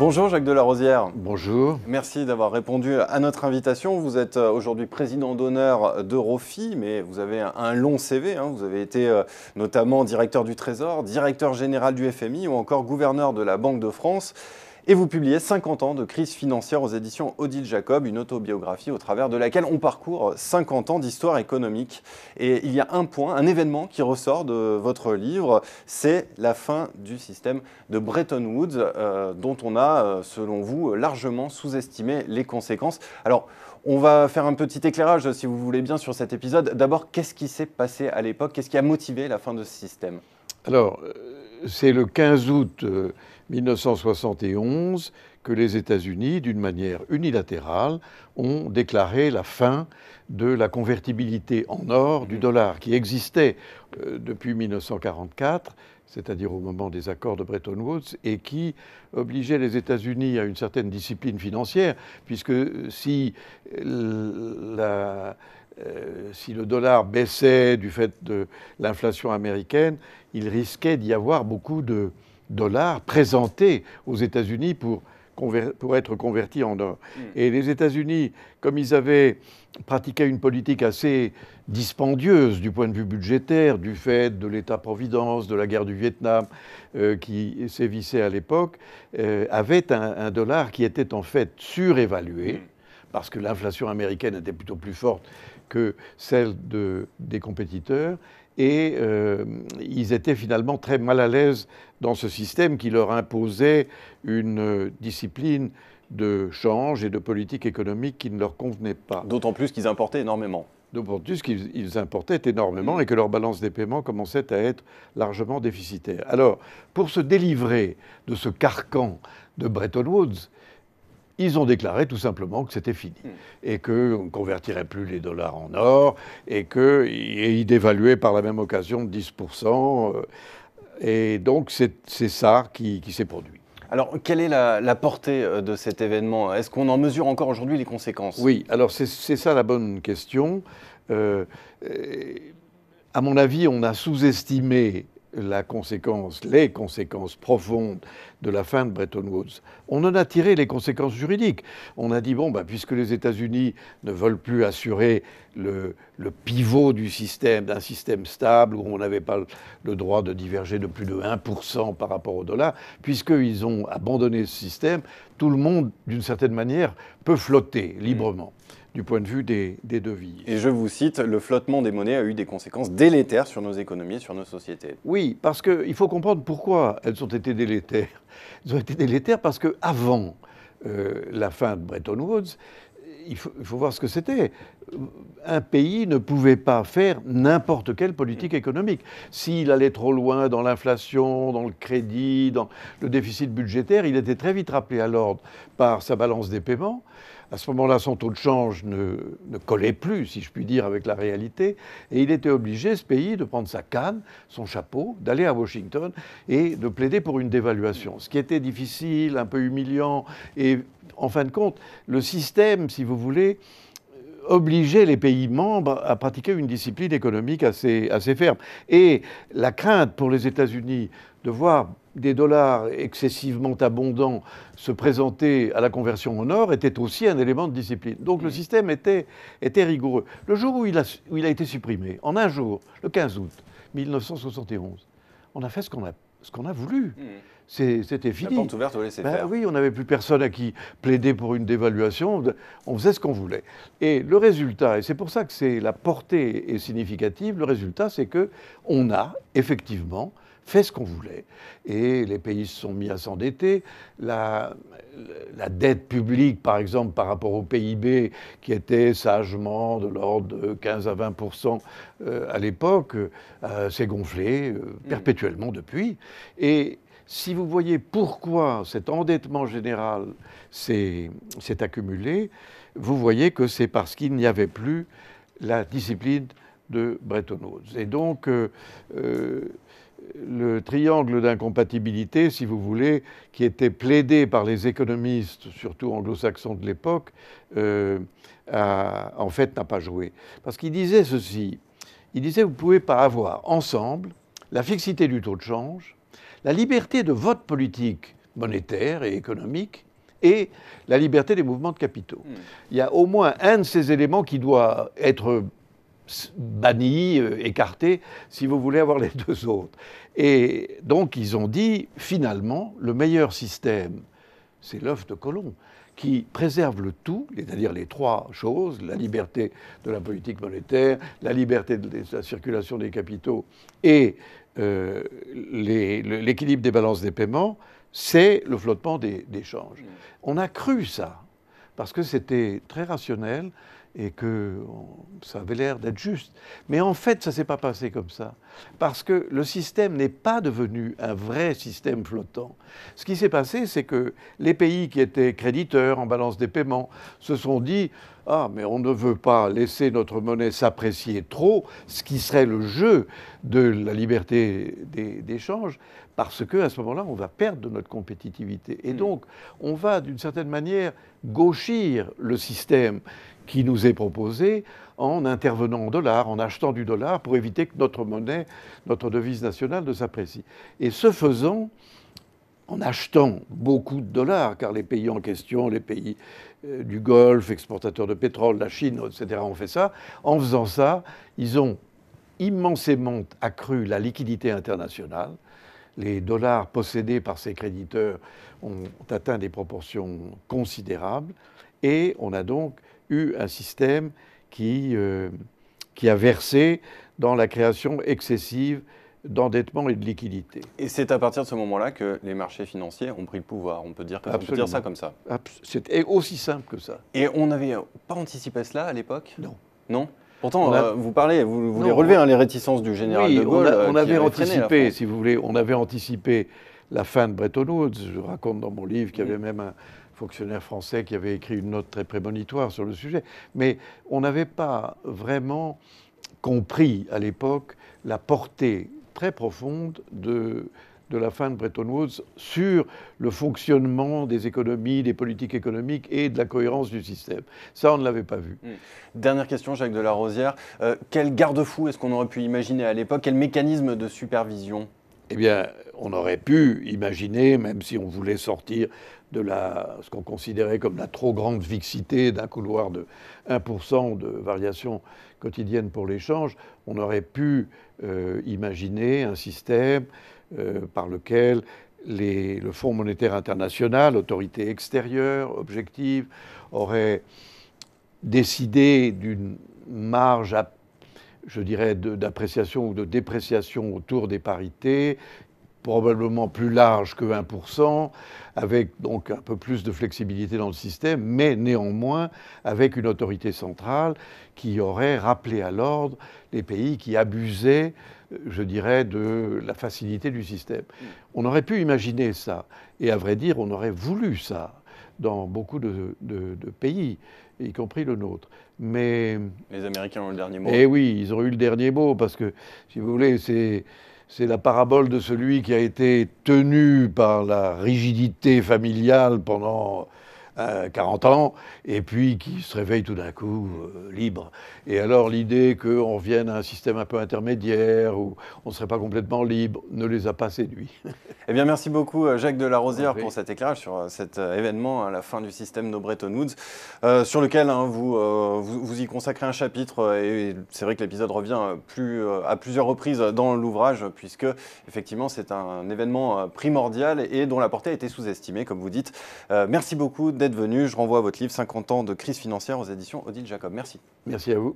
Bonjour Jacques Delarosière. Bonjour. Merci d'avoir répondu à notre invitation. Vous êtes euh, aujourd'hui président d'honneur d'Eurofi, mais vous avez un long CV. Hein. Vous avez été euh, notamment directeur du Trésor, directeur général du FMI ou encore gouverneur de la Banque de France et vous publiez 50 ans de crise financière aux éditions Odile Jacob, une autobiographie au travers de laquelle on parcourt 50 ans d'histoire économique. Et il y a un point, un événement qui ressort de votre livre, c'est la fin du système de Bretton Woods, euh, dont on a, euh, selon vous, largement sous-estimé les conséquences. Alors, on va faire un petit éclairage, si vous voulez bien, sur cet épisode. D'abord, qu'est-ce qui s'est passé à l'époque Qu'est-ce qui a motivé la fin de ce système Alors, euh, c'est le 15 août 1971 euh, que les États-Unis, d'une manière unilatérale, ont déclaré la fin de la convertibilité en or du mm. dollar qui existait euh, depuis 1944, c'est-à-dire au moment des accords de Bretton Woods, et qui obligeait les États-Unis à une certaine discipline financière, puisque si la euh, si le dollar baissait du fait de l'inflation américaine, il risquait d'y avoir beaucoup de dollars présentés aux États-Unis pour, être convertis en or. Hmm. Et les États-Unis, comme ils avaient pratiqué une politique assez dispendieuse du point de vue budgétaire, du fait de l'État-providence, de la guerre du Vietnam euh, qui sévissait à l'époque, euh, avaient un, dollar qui était en fait surévalué hmm. parce que l'inflation américaine était plutôt plus forte que celle des compétiteurs. Et euh, ils étaient finalement très mal à l'aise dans ce système qui leur imposait une discipline de change et de politique économique qui ne leur convenait pas. D'autant plus qu'ils importaient énormément. D'autant plus qu'ils importaient énormément et que leur balance des paiements commençait à être largement déficitaire. Alors, pour se délivrer de ce carcan de Bretton Woods, ils ont déclaré tout simplement que c'était fini hmm. et qu'on ne convertirait plus les dollars en or et qu'ils dévaluaient par la même occasion de 10%. Euh, et donc c'est ça qui, qui s'est produit. Alors, quelle est la, la, portée euh, de cet événement Est-ce qu'on en mesure encore aujourd'hui les conséquences Oui, alors c'est ça la bonne question. Euh, à mon avis, on a sous-estimé la conséquence, les conséquences profondes de la fin de Bretton Woods. On en a tiré les conséquences juridiques. On a dit, bon, ben, puisque les États-Unis ne veulent plus assurer le, pivot du système, d'un système stable où on n'avait pas le droit de diverger de plus de 1% par rapport au dollar, puisqu'ils ont abandonné ce système, tout le monde, d'une certaine manière, peut flotter librement. Mm du point de vue des, devises. Et je vous cite, le flottement des monnaies a eu des conséquences délétères sur nos économies et sur nos sociétés. Oui, parce qu'il faut comprendre pourquoi elles ont été délétères. Elles ont été délétères parce qu'avant euh, la fin de Bretton Woods, il faut, il faut, voir ce que c'était. Un pays ne pouvait pas faire n'importe quelle politique économique. S'il allait trop loin dans l'inflation, dans le crédit, dans le déficit budgétaire, il était très vite rappelé à l'ordre par sa balance des paiements à ce moment-là, son taux de change ne, collait plus, si je puis dire, avec la réalité, et il était obligé, ce pays, de prendre sa canne, son chapeau, d'aller à Washington et de plaider pour une dévaluation, ce qui était difficile, un peu humiliant, et en fin de compte, le système, si vous voulez, obligeait les pays membres à pratiquer une discipline économique assez ferme. Et la crainte pour les États-Unis de voir des dollars excessivement abondants se présenter à la conversion en or était aussi un élément de discipline. Donc le système était, était rigoureux. Le jour où il, a, où il a été supprimé, en un jour, le 15 août 1971, on a fait ce qu'on a, ce qu'on a voulu. Mmh. C'était fini. La porte ouverte, on laissait ben faire. Oui, on n'avait plus personne à qui plaider pour une dévaluation. On faisait ce qu'on voulait. Et le résultat, et c'est pour ça que c'est la portée est significative, le résultat, c'est que on a effectivement fait ce qu'on voulait. Et les pays se sont mis à s'endetter. La, dette publique, par exemple, par rapport au PIB, qui était sagement de l'ordre de 15 à 20 euh, à l'époque, euh, s'est gonflée euh, mmh. perpétuellement depuis. Et si vous voyez pourquoi cet endettement général s'est accumulé, vous voyez que c'est parce qu'il n'y avait plus la discipline de Bretton Et donc, euh, euh, le triangle d'incompatibilité, si vous voulez, qui était plaidé par les économistes, surtout anglo-saxons de l'époque, euh, en fait n'a pas joué. Parce qu'il disait ceci, il disait vous ne pouvez pas avoir ensemble la fixité du taux de change, la liberté de votre politique monétaire et économique, et la liberté des mouvements de capitaux. Hmm. Il y a au moins un de ces éléments qui doit être banni, euh, écarté, si vous voulez avoir les deux autres. Et donc ils ont dit, finalement, le meilleur système, c'est l'œuf de Colomb, qui préserve le tout, c'est-à-dire les trois choses, la liberté de la politique monétaire, la liberté de la circulation des capitaux et euh, l'équilibre des balances des paiements, c'est le flottement des, des, changes. Mmh. On a cru ça, parce que c'était très rationnel, et que ça avait l'air d'être juste. Mais en fait, ça ne s'est pas passé comme ça, parce que le système n'est pas devenu un vrai système flottant. Ce qui s'est passé, c'est que les pays qui étaient créditeurs en balance des paiements se sont dit, ah, mais on ne veut pas laisser notre monnaie s'apprécier trop, ce qui serait le jeu de la liberté d'échange, parce qu'à ce moment-là, on va perdre de notre compétitivité. Et mmh. donc, on va, d'une certaine manière, gauchir le système qui nous est proposé en intervenant en dollars, en achetant du dollar pour éviter que notre monnaie, notre devise nationale ne s'apprécie. Et ce faisant, en achetant beaucoup de dollars, car les pays en question, les pays euh, du Golfe, exportateurs de pétrole, la Chine, etc., ont fait ça, en faisant ça, ils ont immensément accru la liquidité internationale. Les dollars possédés par ces créditeurs ont atteint des proportions considérables et on a donc eu un système qui, euh, qui a versé dans la création excessive d'endettement et de liquidité. Et c'est à partir de ce moment-là que les marchés financiers ont pris le pouvoir. On peut dire, on dire ça comme ça. C'était aussi simple que ça. Et on n'avait pas anticipé cela à l'époque Non. Non Pourtant, euh, vous parlez, vous, voulez relever hein, les réticences du général de Gaulle. Euh, on, avait anticipé, si vous voulez, on avait anticipé la fin de Bretton Woods. Je raconte dans mon livre qu'il y avait même un, fonctionnaire français qui avait écrit une note très prémonitoire sur le sujet. Mais on n'avait pas vraiment compris à l'époque la portée très profonde de, de la fin de Bretton Woods sur le fonctionnement des économies, des politiques économiques et de la cohérence du système. Ça, on ne l'avait pas vu. Hmm. Dernière question, Jacques de euh, quel garde-fou est-ce qu'on aurait pu imaginer à l'époque Quel mécanisme de supervision eh bien, on aurait pu imaginer, même si on voulait sortir de la, ce qu'on considérait comme la trop grande fixité d'un couloir de 1% de variation quotidienne pour l'échange, on aurait pu euh, imaginer un système euh, par lequel le Fonds monétaire international, autorité extérieure, objective, aurait décidé d'une marge à je dirais, d'appréciation ou de dépréciation autour des parités, probablement plus large que 1%, avec donc un peu plus de flexibilité dans le système, mais néanmoins avec une autorité centrale qui aurait rappelé à l'ordre les pays qui abusaient, euh, je dirais, de la facilité du système. Mm. On aurait pu imaginer ça, et à vrai dire, on aurait voulu ça dans beaucoup de, pays, y compris le nôtre. Mais les Américains ont le dernier mot. Eh oui, ils ont eu le dernier mot parce que, si vous voulez, c'est c'est la parabole de celui qui a été tenu par la rigidité familiale pendant 40 euh, ans, et puis qui se réveille tout d'un coup euh, libres. libre. Et alors l'idée qu'on revienne à un système un peu intermédiaire, où on ne serait pas complètement libre, ne les a pas séduits. eh bien, merci beaucoup euh, Jacques Delarosière pour cet éclairage sur cet événement à hein, la fin du système nobreton Woods, sur lequel hein, vous, vous, y consacrez un chapitre, et, c'est vrai que l'épisode revient plus, à plusieurs reprises dans l'ouvrage, puisque effectivement c'est un événement primordial et dont la portée a été sous-estimée, comme vous dites. merci beaucoup d'être venu. Je renvoie à votre livre 50 ans de crise financière aux éditions Odile Jacob. Merci. Merci à vous.